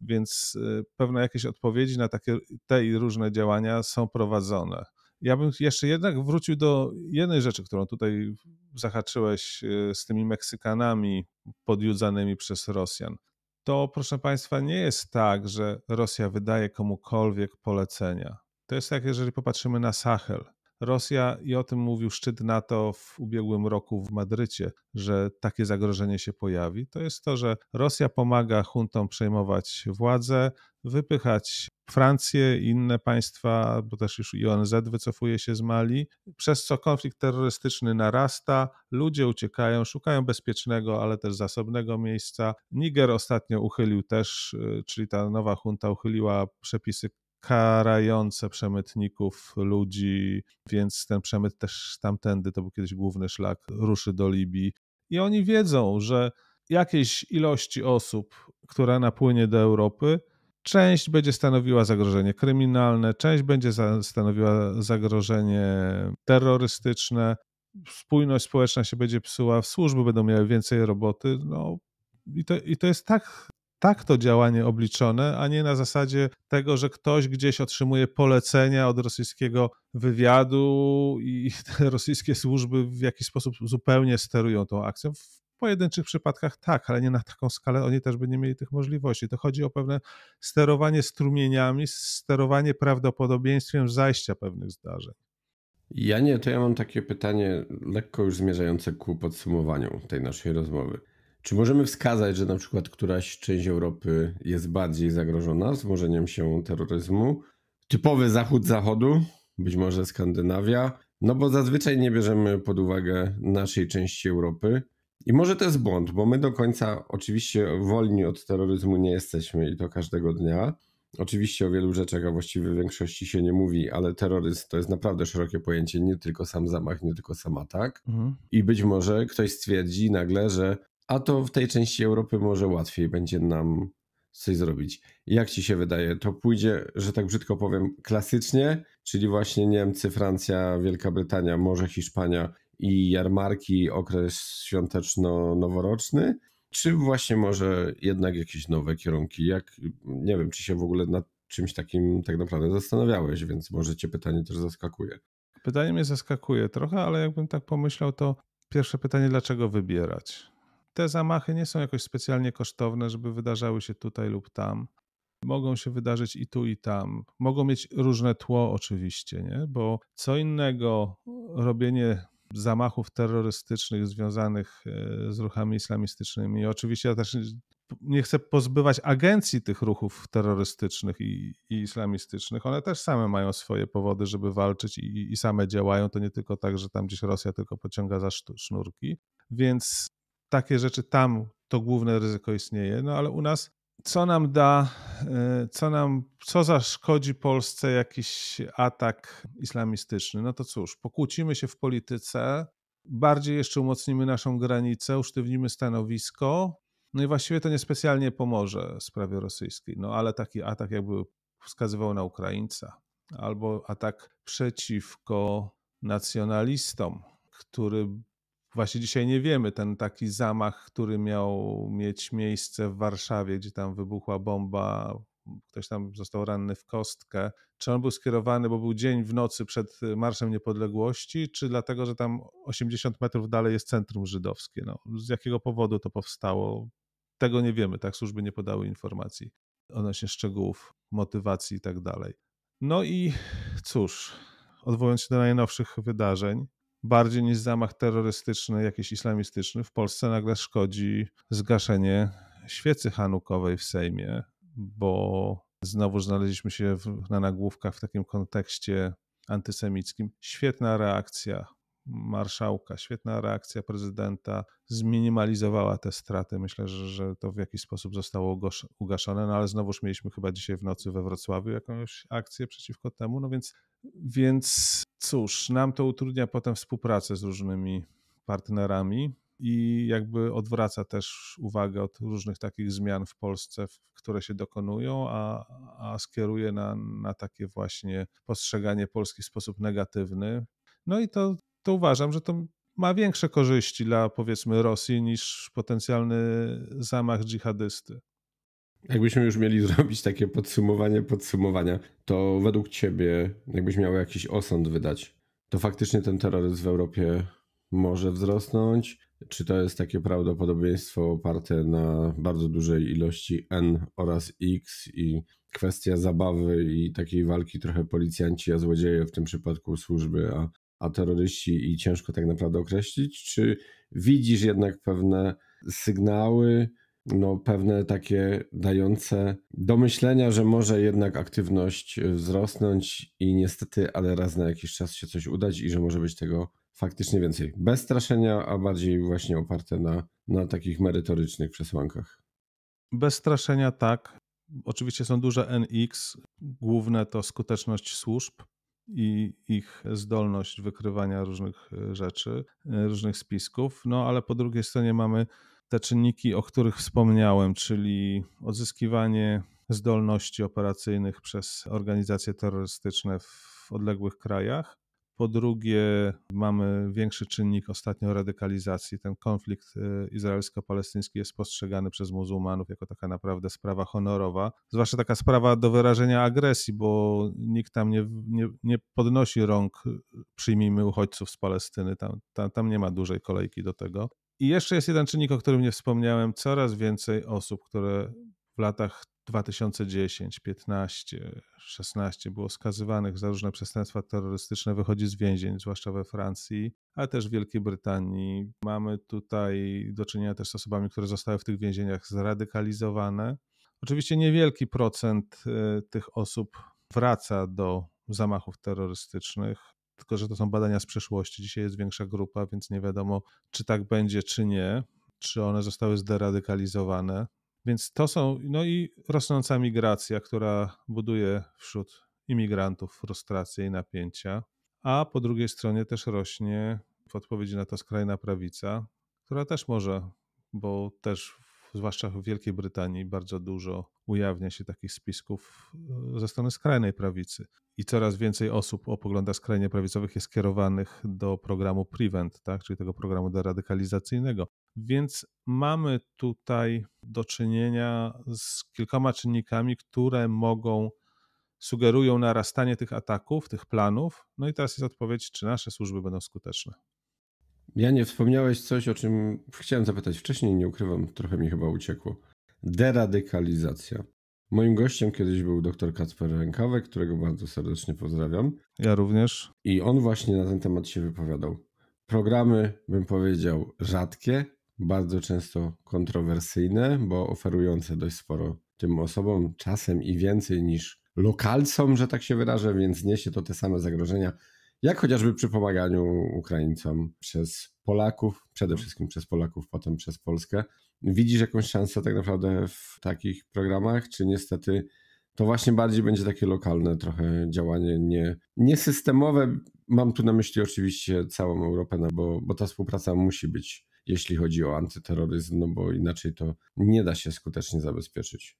więc e, pewne jakieś odpowiedzi na takie, te i różne działania są prowadzone. Ja bym jeszcze jednak wrócił do jednej rzeczy, którą tutaj zahaczyłeś e, z tymi Meksykanami podjudzanymi przez Rosjan. To, proszę Państwa, nie jest tak, że Rosja wydaje komukolwiek polecenia. To jest tak, jeżeli popatrzymy na Sahel Rosja i o tym mówił szczyt NATO w ubiegłym roku w Madrycie, że takie zagrożenie się pojawi. To jest to, że Rosja pomaga huntom przejmować władzę, wypychać Francję i inne państwa, bo też już i ONZ wycofuje się z Mali, przez co konflikt terrorystyczny narasta, ludzie uciekają, szukają bezpiecznego, ale też zasobnego miejsca. Niger ostatnio uchylił też, y, czyli ta nowa hunta uchyliła przepisy karające przemytników ludzi, więc ten przemyt też tamtędy, to był kiedyś główny szlak, ruszy do Libii. I oni wiedzą, że jakiejś ilości osób, która napłynie do Europy, część będzie stanowiła zagrożenie kryminalne, część będzie stanowiła zagrożenie terrorystyczne, spójność społeczna się będzie psuła, służby będą miały więcej roboty. No, i, to, I to jest tak tak to działanie obliczone, a nie na zasadzie tego, że ktoś gdzieś otrzymuje polecenia od rosyjskiego wywiadu i te rosyjskie służby w jakiś sposób zupełnie sterują tą akcją. W pojedynczych przypadkach tak, ale nie na taką skalę, oni też by nie mieli tych możliwości. To chodzi o pewne sterowanie strumieniami, sterowanie prawdopodobieństwem zajścia pewnych zdarzeń. Ja nie, to ja mam takie pytanie lekko już zmierzające ku podsumowaniu tej naszej rozmowy. Czy możemy wskazać, że na przykład któraś część Europy jest bardziej zagrożona wzmożeniem się terroryzmu? Typowy zachód zachodu, być może Skandynawia, no bo zazwyczaj nie bierzemy pod uwagę naszej części Europy. I może to jest błąd, bo my do końca oczywiście wolni od terroryzmu nie jesteśmy i to każdego dnia. Oczywiście o wielu rzeczach, a właściwie w większości się nie mówi, ale terroryzm to jest naprawdę szerokie pojęcie, nie tylko sam zamach, nie tylko sam atak. Mhm. I być może ktoś stwierdzi nagle, że a to w tej części Europy może łatwiej będzie nam coś zrobić. Jak ci się wydaje, to pójdzie, że tak brzydko powiem, klasycznie, czyli właśnie Niemcy, Francja, Wielka Brytania, może Hiszpania i jarmarki, okres świąteczno-noworoczny, czy właśnie może jednak jakieś nowe kierunki? Jak, nie wiem, czy się w ogóle nad czymś takim tak naprawdę zastanawiałeś, więc może cię pytanie też zaskakuje. Pytanie mnie zaskakuje trochę, ale jakbym tak pomyślał, to pierwsze pytanie, dlaczego wybierać? te zamachy nie są jakoś specjalnie kosztowne, żeby wydarzały się tutaj lub tam. Mogą się wydarzyć i tu, i tam. Mogą mieć różne tło, oczywiście, nie? bo co innego robienie zamachów terrorystycznych związanych e, z ruchami islamistycznymi. Oczywiście ja też nie chcę pozbywać agencji tych ruchów terrorystycznych i, i islamistycznych. One też same mają swoje powody, żeby walczyć i, i, same działają. To nie tylko tak, że tam gdzieś Rosja tylko pociąga za sznurki. Więc takie rzeczy tam to główne ryzyko istnieje, no ale u nas co nam da, e, co nam, co zaszkodzi Polsce jakiś atak islamistyczny? No to cóż, pokłócimy się w polityce, bardziej jeszcze umocnimy naszą granicę, usztywnimy stanowisko, no i właściwie to niespecjalnie pomoże sprawie rosyjskiej. No ale taki atak jakby wskazywał na Ukraińca, albo atak przeciwko nacjonalistom, który Właśnie dzisiaj nie wiemy, ten taki zamach, który miał mieć miejsce w Warszawie, gdzie tam wybuchła bomba, ktoś tam został ranny w kostkę. Czy on był skierowany, bo był dzień w nocy przed y, Marszem Niepodległości, czy dlatego, że tam 80 metrów dalej jest centrum żydowskie? No, z jakiego powodu to powstało? Tego nie wiemy, tak? Służby nie podały informacji odnośnie szczegółów, motywacji i tak dalej. No i cóż, odwołując się do najnowszych wydarzeń, bardziej niż zamach terrorystyczny, jakiś islamistyczny, w Polsce nagle szkodzi zgaszenie świecy hanukowej w Sejmie, bo znowu znaleźliśmy się w, na nagłówkach w takim kontekście antysemickim. Świetna reakcja marszałka, świetna reakcja prezydenta zminimalizowała te straty. Myślę, że, że to w jakiś sposób zostało ugaszone, no ale znowuż mieliśmy chyba dzisiaj w nocy we Wrocławiu jakąś akcję przeciwko temu, no więc, więc cóż, nam to utrudnia potem współpracę z różnymi partnerami i jakby odwraca też uwagę od różnych takich zmian w Polsce, które się dokonują, a, a skieruje na, na takie właśnie postrzeganie Polski w sposób negatywny. No i to to uważam, że to ma większe korzyści dla powiedzmy Rosji niż potencjalny zamach dżihadysty. Jakbyśmy już mieli zrobić takie podsumowanie podsumowania, to według ciebie, jakbyś miał jakiś osąd wydać, to faktycznie ten terroryzm w Europie może wzrosnąć? Czy to jest takie prawdopodobieństwo oparte na bardzo dużej ilości N oraz X i kwestia zabawy i takiej walki trochę policjanci, a złodzieje w tym przypadku służby, a a terroryści i ciężko tak naprawdę określić? Czy widzisz jednak pewne sygnały, no, pewne takie dające do myślenia, że może jednak aktywność wzrosnąć i niestety, ale raz na jakiś czas się coś udać i że może być tego faktycznie więcej. Bez straszenia, a bardziej właśnie oparte na, na takich merytorycznych przesłankach. Bez straszenia tak. Oczywiście są duże NX. Główne to skuteczność służb, i ich zdolność wykrywania różnych e, rzeczy, e, różnych spisków. No ale po drugiej stronie mamy te czynniki, o których wspomniałem, czyli odzyskiwanie zdolności operacyjnych przez organizacje terrorystyczne w odległych krajach po drugie, mamy większy czynnik ostatnio radykalizacji. Ten konflikt y, izraelsko-palestyński jest postrzegany przez muzułmanów jako taka naprawdę sprawa honorowa, zwłaszcza taka sprawa do wyrażenia agresji, bo nikt tam nie, nie, nie podnosi rąk y, przyjmijmy uchodźców z Palestyny, tam, tam, tam nie ma dużej kolejki do tego. I jeszcze jest jeden czynnik, o którym nie wspomniałem. Coraz więcej osób, które w latach 2010, 15, 16 było skazywanych za różne przestępstwa terrorystyczne, wychodzi z więzień, zwłaszcza we Francji, ale też w Wielkiej Brytanii. Mamy tutaj do czynienia też z osobami, które zostały w tych więzieniach zradykalizowane. Oczywiście niewielki procent y, tych osób wraca do zamachów terrorystycznych, tylko że to są badania z przeszłości. Dzisiaj jest większa grupa, więc nie wiadomo, czy tak będzie, czy nie, czy one zostały zderadykalizowane więc to są, no i rosnąca migracja, która buduje wśród imigrantów frustrację i napięcia, a po drugiej stronie też rośnie w odpowiedzi na to skrajna prawica, która też może, bo też zwłaszcza w Wielkiej Brytanii bardzo dużo ujawnia się takich spisków e, ze strony skrajnej prawicy. I coraz więcej osób o poglądach skrajnie prawicowych jest kierowanych do programu PREVENT, tak? czyli tego programu deradykalizacyjnego, więc mamy tutaj do czynienia z kilkoma czynnikami, które mogą, sugerują narastanie tych ataków, tych planów. No i teraz jest odpowiedź, czy nasze służby będą skuteczne. Ja nie wspomniałeś coś, o czym chciałem zapytać wcześniej, nie ukrywam, trochę mi chyba uciekło. Deradykalizacja. Moim gościem kiedyś był dr Kacper Rękawek, którego bardzo serdecznie pozdrawiam. Ja również. I on właśnie na ten temat się wypowiadał. Programy, bym powiedział, rzadkie, bardzo często kontrowersyjne, bo oferujące dość sporo tym osobom, czasem i więcej niż lokalcom, że tak się wyrażę, więc niesie to te same zagrożenia, jak chociażby przy pomaganiu Ukraińcom przez Polaków, przede wszystkim przez Polaków, potem przez Polskę. Widzisz jakąś szansę tak naprawdę w takich programach, czy niestety to właśnie bardziej będzie takie lokalne trochę działanie, nie, niesystemowe. Mam tu na myśli oczywiście całą Europę, no bo, bo ta współpraca musi być jeśli chodzi o antyterroryzm, no bo inaczej to nie da się skutecznie zabezpieczyć.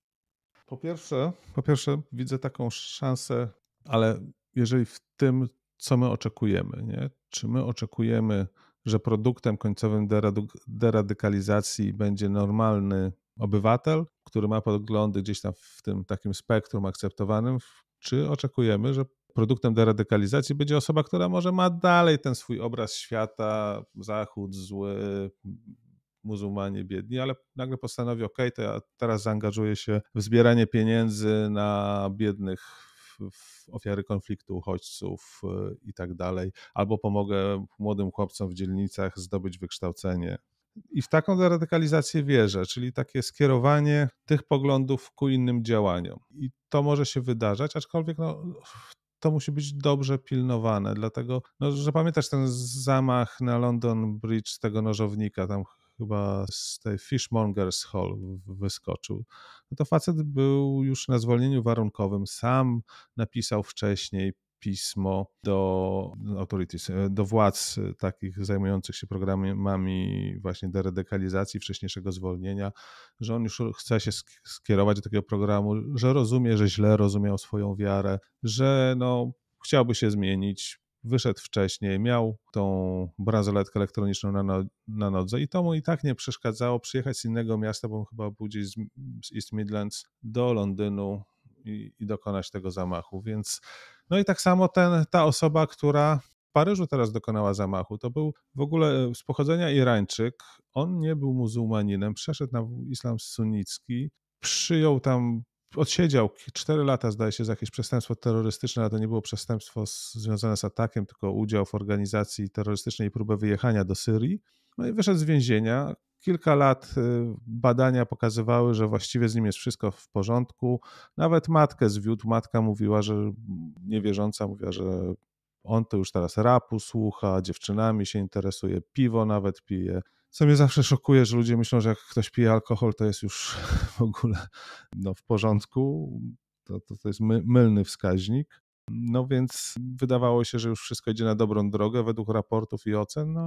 Po pierwsze, po pierwsze widzę taką szansę, ale jeżeli w tym, co my oczekujemy, nie? czy my oczekujemy, że produktem końcowym deradykalizacji będzie normalny obywatel, który ma poglądy gdzieś tam w tym takim spektrum akceptowanym, czy oczekujemy, że produktem deradykalizacji będzie osoba, która może ma dalej ten swój obraz świata, zachód zły, muzułmanie biedni, ale nagle postanowi, ok, to ja teraz zaangażuję się w zbieranie pieniędzy na biednych ofiary konfliktu, uchodźców y, i tak dalej, albo pomogę młodym chłopcom w dzielnicach zdobyć wykształcenie. I w taką deradykalizację wierzę, czyli takie skierowanie tych poglądów ku innym działaniom. I to może się wydarzać, aczkolwiek no, to musi być dobrze pilnowane. Dlatego, no, że pamiętasz ten zamach na London Bridge tego nożownika, tam chyba z tej Fishmongers Hall wyskoczył. No to facet był już na zwolnieniu warunkowym, sam napisał wcześniej, pismo do authorities, e, do władz takich zajmujących się programami właśnie deradykalizacji, wcześniejszego zwolnienia, że on już chce się skierować do takiego programu, że rozumie, że źle rozumiał swoją wiarę, że no, chciałby się zmienić, wyszedł wcześniej, miał tą bransoletkę elektroniczną na, no, na nodze i to mu i tak nie przeszkadzało przyjechać z innego miasta, bo on chyba był gdzieś z, z East Midlands do Londynu i, i dokonać tego zamachu, więc no i tak samo ten, ta osoba, która w Paryżu teraz dokonała zamachu, to był w ogóle e, z pochodzenia Irańczyk. On nie był muzułmaninem, przeszedł na islam sunnicki, przyjął tam odsiedział 4 lata, zdaje się, za jakieś przestępstwo terrorystyczne, ale to nie było przestępstwo związane z atakiem, tylko udział w organizacji terrorystycznej i próbę wyjechania do Syrii. No i wyszedł z więzienia, kilka lat y, badania pokazywały, że właściwie z nim jest wszystko w porządku. Nawet matkę zwiódł. Matka mówiła, że niewierząca mówiła, że on to już teraz rapu słucha, dziewczynami się interesuje, piwo nawet pije. Co mnie zawsze szokuje, że ludzie myślą, że jak ktoś pije alkohol, to jest już w ogóle no, w porządku. To, to, to jest my, mylny wskaźnik. No więc wydawało się, że już wszystko idzie na dobrą drogę według raportów i ocen. No,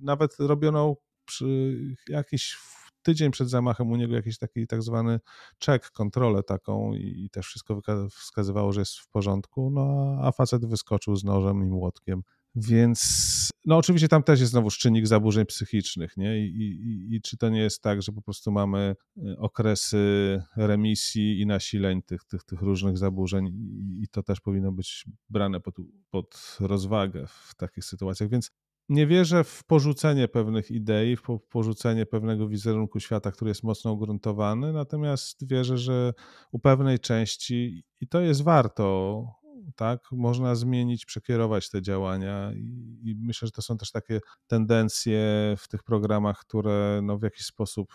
nawet robiono przy jakiś tydzień przed zamachem u niego jakiś taki tak zwany czek, kontrolę taką i, i też wszystko wskazywało, że jest w porządku, no a facet wyskoczył z nożem i młotkiem. Więc no oczywiście tam też jest znowu czynnik zaburzeń psychicznych, nie? I, i, I, czy to nie jest tak, że po prostu mamy y, okresy remisji i nasileń tych, tych, tych różnych zaburzeń i to też powinno być brane pod, pod rozwagę w takich sytuacjach. Więc nie wierzę w porzucenie pewnych idei, w porzucenie pewnego wizerunku świata, który jest mocno ugruntowany, natomiast wierzę, że u pewnej części i to jest warto, tak, można zmienić, przekierować te działania i, i myślę, że to są też takie tendencje w tych programach, które no, w jakiś sposób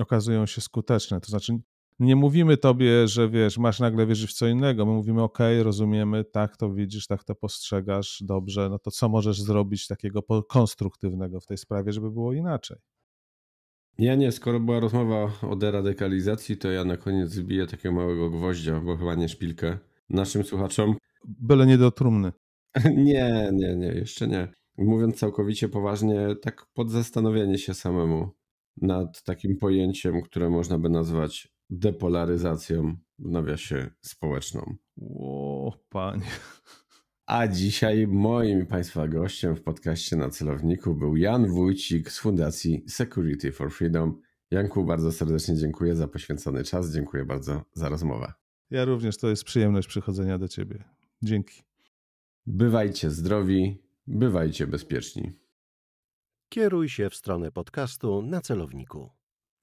okazują się skuteczne. To znaczy nie mówimy tobie, że wiesz, masz nagle wierzyć w co innego. My mówimy, ok, rozumiemy, tak to widzisz, tak to postrzegasz, dobrze, no to co możesz zrobić takiego konstruktywnego w tej sprawie, żeby było inaczej? Ja nie, skoro była rozmowa o deradykalizacji, to ja na koniec zbiję takiego małego gwoździa, bo chyba nie szpilkę, naszym słuchaczom. Byle nie do trumny. nie, nie, nie, jeszcze nie. Mówiąc całkowicie poważnie, tak pod zastanowienie się samemu nad takim pojęciem, które można by nazwać depolaryzacją w nawiasie społeczną. Ło, panie. A dzisiaj moim Państwa gościem w podcaście na celowniku był Jan Wójcik z Fundacji Security for Freedom. Janku, bardzo serdecznie dziękuję za poświęcony czas. Dziękuję bardzo za rozmowę. Ja również, to jest przyjemność przychodzenia do Ciebie. Dzięki. Bywajcie zdrowi, bywajcie bezpieczni. Kieruj się w stronę podcastu na celowniku.